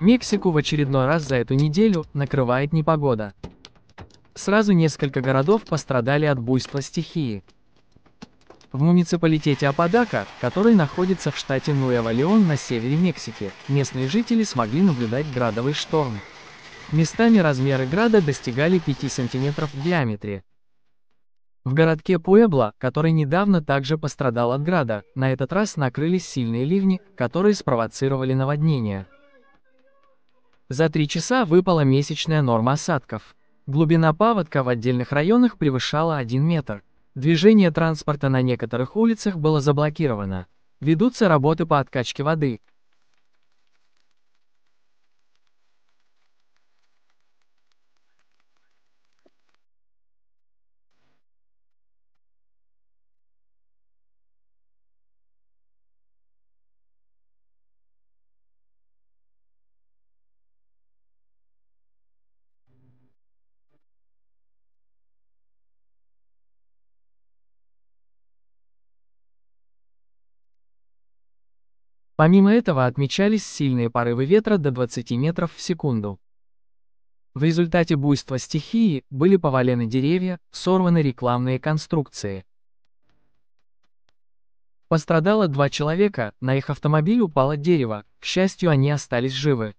Мексику в очередной раз за эту неделю накрывает непогода. Сразу несколько городов пострадали от буйства стихии. В муниципалитете Ападака, который находится в штате Нуэва-Леон на севере Мексики, местные жители смогли наблюдать градовый шторм. Местами размеры града достигали 5 сантиметров в диаметре. В городке Пуэбло, который недавно также пострадал от града, на этот раз накрылись сильные ливни, которые спровоцировали наводнение. За три часа выпала месячная норма осадков. Глубина паводка в отдельных районах превышала 1 метр. Движение транспорта на некоторых улицах было заблокировано. Ведутся работы по откачке воды. Помимо этого отмечались сильные порывы ветра до 20 метров в секунду. В результате буйства стихии были повалены деревья, сорваны рекламные конструкции. Пострадало два человека, на их автомобиль упало дерево, к счастью они остались живы.